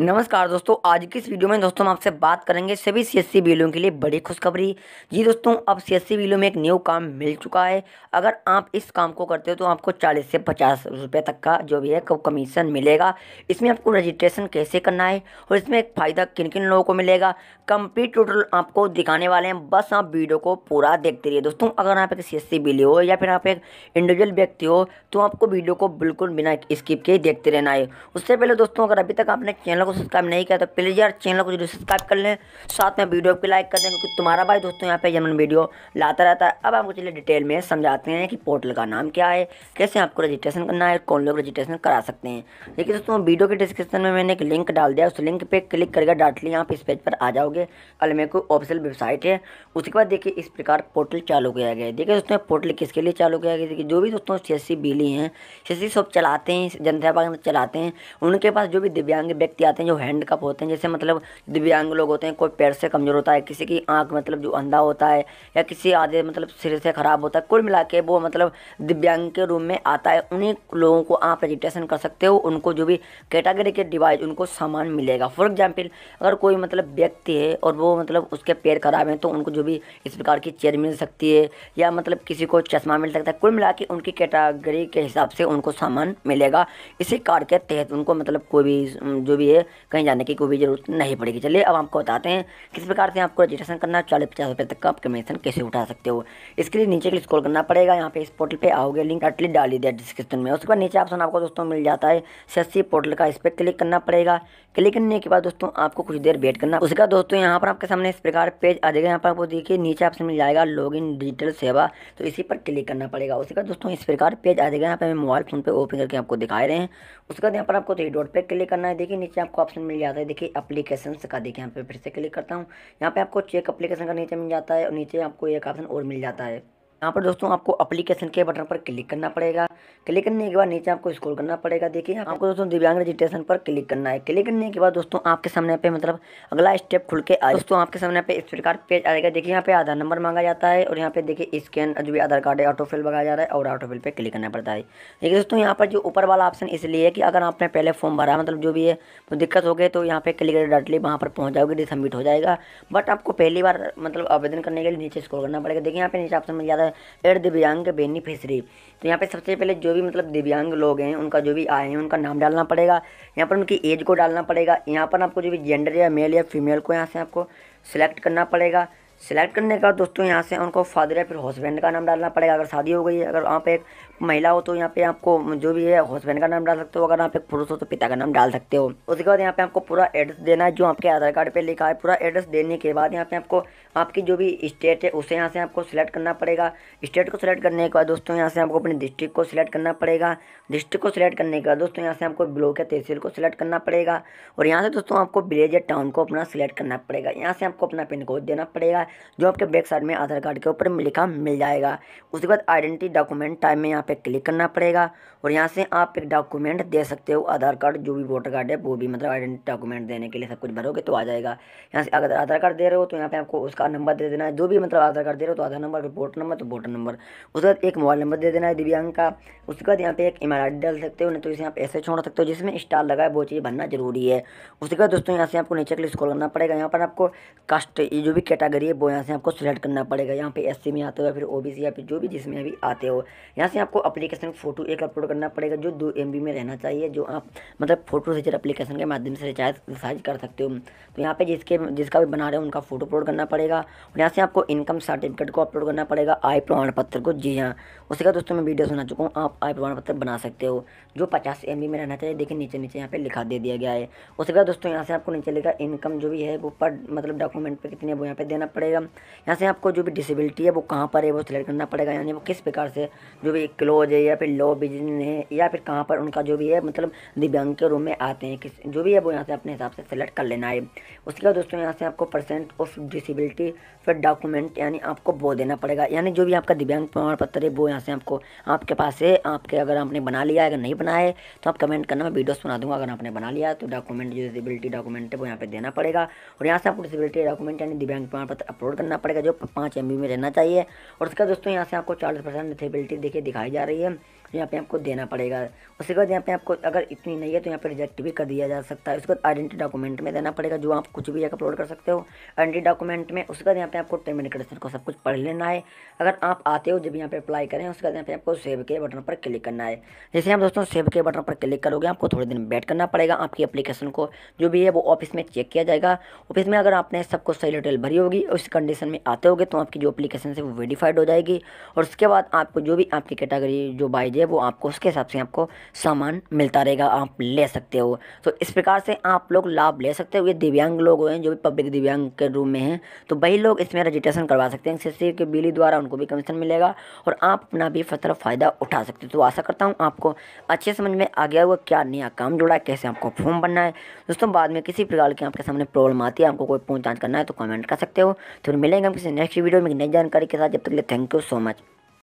नमस्कार दोस्तों आज की इस वीडियो में दोस्तों हम आपसे बात करेंगे सभी सी एस के लिए बड़ी खुशखबरी जी दोस्तों अब सी एस में एक न्यू काम मिल चुका है अगर आप इस काम को करते हो तो आपको 40 से 50 रुपए तक का जो भी है कमीशन मिलेगा इसमें आपको रजिस्ट्रेशन कैसे करना है और इसमें एक फ़ायदा किन किन लोगों को मिलेगा कम्प्लीट टोटल आपको दिखाने वाले हैं बस आप वीडियो को पूरा देखते रहिए दोस्तों अगर आप एक सी एस हो या फिर आप एक इंडिविजुअल व्यक्ति हो तो आपको वीडियो को बिल्कुल बिना स्किप के देखते रहना है उससे पहले दोस्तों अगर अभी तक आपने चैनल को सब्सक्राइब नहीं किया तो प्लीज़ यार चैनल को जरूर सब्सक्राइब कर लें साथ में वीडियो को लाइक कर दें क्योंकि तुम्हारा भाई दोस्तों यहाँ पे जमन वीडियो लाता रहता है अब आपको चलिए डिटेल में समझाते हैं कि पोर्टल का नाम क्या है कैसे आपको रजिस्ट्रेशन करना है कौन लोग रजिस्ट्रेशन करा सकते हैं देखिए दोस्तों वीडियो के डिस्क्रिप्शन में मैंने एक लिंक डाल दिया उस लिंक पर क्लिक करके डाटली पर इस पेज पर आ जाओगे मेरे को ऑफिशियल वेबसाइट है उसके बाद देखिए इस प्रकार पोर्टल चालू किया गया है देखिए दोस्तों पोर्टल किसके लिए चालू किया गया देखिए जो भी दोस्तों सी एस सी बिली हैं सी सियासी सब चलाते हैं जनता चलाते हैं उनके पास जो भी दिव्यांग व्यक्ति आते जाते हैं जो हैंड कप होते हैं जैसे मतलब दिव्यांग लोग होते हैं कोई पैर से कमज़ोर होता है किसी की आँख मतलब जो अंधा होता है या किसी आधे मतलब सिर से ख़राब होता है कुल मिला के वो मतलब दिव्यांग के रूम में आता है उन्हीं लोगों को आप रजिस्ट्रेशन कर सकते हो उनको जो भी कैटागरी के डिवाइस उनको सामान मिलेगा फॉर एग्जाम्पल अगर कोई मतलब व्यक्ति है और वो मतलब उसके पैर खराब हैं तो उनको जो भी इस प्रकार की चेयर मिल सकती है या मतलब किसी को चश्मा मिल सकता है कुल मिला के उनकी कैटागरी के हिसाब से उनको सामान मिलेगा इसी कार्ड के तहत उनको मतलब कोई भी जो भी है कहीं जाने की कोई भी जरूरत नहीं पड़ेगी चलिए अब आपको बताते हैं किस प्रकार से आपको रजिस्ट्रेशन करना है चालीस पचास रुपये तक का आप कमीशन कैसे उठा सकते हो इसके लिए नीचे के लिए स्क्रॉल करना पड़ेगा यहाँ पे इस पोर्टल पे आओगे लिंक अटली डाल दिया डिस्क्रिप्शन में उसके बाद नीचे ऑप्शन आपको दोस्तों मिल जाता है सी पोर्टल का इस पर क्लिक करना पड़ेगा क्लिक करने के बाद दोस्तों आपको कुछ देर वेट करना उसका दोस्तों यहाँ पर आपके सामने इस प्रकार पेज आ जाएगा यहाँ पर आपको देखिए नीचे ऑप्शन मिल जाएगा लॉग डिजिटल सेवा तो इसी पर क्लिक करना पड़ेगा उसके बाद दोस्तों इस प्रकार पेज आ जाएगा यहाँ पर मोबाइल फोन पर ओपन करके आपको दिखाए रहे हैं उसके बाद यहाँ पर आपको थ्री डॉट पर क्लिक करना है देखिए नीचे आपको आपको ऑप्शन मिल जाता है देखिए अप्लीकेशन का देखिए यहाँ पे फिर से क्लिक करता हूँ यहाँ पे आपको चेक अप्लीकेशन का नीचे मिल जाता है और नीचे आपको एक ऑप्शन और मिल जाता है यहाँ पर दोस्तों आपको अप्लीकेशन के बटन पर क्लिक करना पड़ेगा क्लिक करने के बाद नीचे आपको स्क्रॉल करना पड़ेगा देखिए आपको दोस्तों दिव्यांग रजिस्ट्रेशन पर क्लिक करना है क्लिक करने के बाद दोस्तों आपके सामने पे मतलब अगला स्टेप खुल के आए दोस्तों आपके सामने पे इस प्रकार पेज आएगा देखिए यहाँ पे आधार नंबर मांगा जाता है और यहाँ पे देखिए स्कैन जो भी आधार कार्ड है ऑटोफिल मंगाया जा रहा है और ऑटोफिल पर क्लिक करना पड़ता है देखिए दोस्तों यहाँ पर जो ऊपर वाला ऑप्शन इसलिए है कि अगर आपने पहले फॉर्म भरा मतलब जो भी है दिक्कत हो गई तो यहाँ पे क्लिक डायरेक्टली वहाँ पर पहुँच जाओगे सबमिट हो जाएगा बट आपको पहली बार मतलब आवेदन करने के लिए नीचे स्क्रॉल करना पड़ेगा देखिए यहाँ पे नीचे ऑप्शन मिल जाता है है एट दिव्यांग बेनिफिशरी तो यहाँ पे सबसे पहले जो भी मतलब दिव्यांग लोग हैं उनका जो भी आए हैं उनका नाम डालना पड़ेगा यहाँ पर उनकी एज को डालना पड़ेगा यहाँ पर आपको जो भी जेंडर या मेल या फीमेल को यहाँ से आपको सिलेक्ट करना पड़ेगा सिलेक्ट करने के बाद दोस्तों यहाँ से उनको फादर या फिर हस्बैंड का नाम डालना पड़ेगा अगर शादी हो गई है अगर वहाँ पे एक महिला हो तो यहाँ पे आपको जो भी है हस्बैंड का नाम डाल सकते हो अगर आप एक पुरुष हो तो पिता का नाम डाल सकते हो उसके बाद यहाँ पे आपको पूरा एड्रेस देना है जो आपके आधार कार्ड पे लिखा है पूरा एड्रेस देने के बाद यहाँ पे आपको आपकी जो भी स्टेट है उसे यहाँ से आपको सिलेक्ट करना पड़ेगा स्टेट को सिलेक्ट करने के बाद दोस्तों यहाँ से आपको अपने डिस्ट्रिक्ट को सिलेक्ट करना पड़ेगा डिस्ट्रिक्ट को सिलेक्ट करने के बाद दोस्तों यहाँ से आपको ब्लॉक या तहसील को सिलेक्ट करना पड़ेगा और यहाँ से दोस्तों आपको विलेज या टाउन को अपना सिलेक्ट करना पड़ेगा यहाँ से आपको अपना पिन कोड देना पड़ेगा जो आपके बैक साइड में आधार कार्ड के ऊपर लिखा मिल जाएगा उसके बाद आइडेंटिटी डॉक्यूमेंट टाइम में यहाँ पे क्लिक करना पड़ेगा और यहाँ से आप एक डॉक्यूमेंट दे सकते हो आधार कार्ड जो भी वोटर कार्ड है वो भी मतलब आइडेंटी डॉक्यूमेंट देने के लिए सब कुछ भरोगे तो आ जाएगा यहाँ से अगर आधार कार्ड दे रहे हो तो यहाँ पे आपको उसका नंबर दे देना है जो भी मतलब आधार कार्ड दे रहे हो तो आधार नंबर वोटर नंबर तो वोटर नंबर उसके बाद एक मोबाइल नंबर दे देना है दिव्यांग का उसके बाद यहाँ पे एक ईमेल आई डाल सकते हो नहीं तो इसे आप ऐसे छोड़ सकते हो जिसमें स्टार लगा है वो चीज़ भरना जरूरी है उसके बाद दोस्तों यहाँ से आपको नीचे के लिए स्कॉल करना पड़ेगा यहाँ पर आपको कास्ट ये जो भी कैटेगरी है वो यहाँ से आपको सिलेक्ट करना पड़ेगा यहाँ पे एस में e आते हो या फिर ओ या फिर जो भी जिसमें अभी आते हो यहाँ से आपको आपको अप्लीकेशन फ़ोटो एक अपलोड करना पड़ेगा जो दो एम में रहना चाहिए जो आप मतलब फ़ोटो रिचार्ज अप्लीकेशन के माध्यम से रिचार्ज रिचार्ज कर सकते हो तो यहाँ पे जिसके जिसका भी बना रहे हो उनका फ़ोटो अपलोड करना पड़ेगा और यहाँ से आपको इनकम सर्टिफिकेट को अपलोड करना पड़ेगा आय प्रमाण पत्र को जी हाँ उसके बाद दोस्तों मैं वीडियो सुना चुका हूँ आप आय प्रमाण पत्र बना सकते हो जो पचास एम में रहना चाहिए देखिए नीचे नीचे यहाँ पर लिखा दे दिया गया है उसके बाद दोस्तों यहाँ से आपको नीचे लिखा इनकम जो भी है वो पर मतलब डॉक्यूमेंट पर कितने वो यहाँ पर देना पड़ेगा यहाँ से आपको जो भी डिसेबिलिटी है वो कहाँ पर है वो सिलेक्ट करना पड़ेगा यानी वो किस प्रकार से जो भी एक क्लोज है या फिर लो बिजनेस है या फिर कहाँ पर उनका जो भी है मतलब दिव्यांग के रूम में आते हैं किस जो भी है वो यहाँ से अपने हिसाब से सेलेक्ट कर लेना है उसके बाद दोस्तों यहाँ से आपको परसेंट ऑफ डिसेबिलिटी फिर डॉक्यूमेंट यानी आपको वो देना पड़ेगा यानी जो भी आपका दिव्यांग प्रमाण पत्र है वो यहाँ से आपको आपके पास है आपके अगर आपने बना लिया है अगर नहीं बनाया है तो आप कमेंट करना मैं वीडियो बना दूंगा अगर आपने बना लिया तो डॉक्यूमेंट जो डिसबिलिटी डॉक्यूमेंट है वो यहाँ पे देना पड़ेगा और यहाँ से आपको डिसेबिलिटी डॉक्यूमेंट यानी दिव्यांग प्रमाण पत्र अपलोड करना पड़ेगा जो पाँच एम में रहना चाहिए और उसका दोस्तों यहाँ से आपको चालीस परसेंट डिसेबिलिटी देखिए दिखाई जा रही है तो यहाँ पे आपको देना पड़ेगा उसके बाद यहाँ पे आपको अगर इतनी नहीं है तो यहाँ पे रिजेक्ट भी कर दिया जा सकता है उसके बाद आइडेंटी डॉक्यूमेंट में देना पड़ेगा जो आप कुछ भी अपलोड कर सकते हो आइडेंटी डॉक्यूमेंट में उसके बाद यहाँ पे आपको टर्म एंड कंडीशन को सब कुछ पढ़ लेना है अगर आप आते हो जब यहाँ पे अप्लाई करें उसके बाद यहाँ पे आपको सेव के बटन पर क्लिक करना है जैसे आप दोस्तों सेव के बटन पर क्लिक करोगे आपको थोड़े दिन वेट करना पड़ेगा आपकी अपलीकेशन को जो भी है वो ऑफिस में चेक किया जाएगा ऑफिस में अगर आपने सब कुछ सही डिटेल भरी होगी उस कंडीशन में आते होगे तो आपकी जो अपलीकेशन है वो वेरीफाइड हो जाएगी और उसके बाद आपको जो भी आपकी कैटेगरी डिलीवरी जो बाइज है वो आपको उसके हिसाब से आपको सामान मिलता रहेगा आप ले सकते हो तो इस प्रकार से आप लोग लाभ ले सकते हो ये दिव्यांग लोग हैं जो भी पब्लिक दिव्यांग के रूम में हैं तो वही लोग इसमें रजिस्ट्रेशन करवा सकते हैं सी के बिली द्वारा उनको भी कमीशन मिलेगा और आप अपना भी फसल फ़ायदा उठा सकते हो तो आशा करता हूँ आपको अच्छे समझ में आ गया हुआ क्या नया काम जुड़ा है कैसे आपको फॉर्म बनना है दोस्तों बाद में किसी प्रकार की आपके सामने प्रॉब्लम आती है आपको कोई पूछ करना है तो कमेंट कर सकते हो तो फिर मिलेंगे हम किसी नेक्स्ट वीडियो में नई जानकारी के साथ जब तक लिए थैंक यू सो मच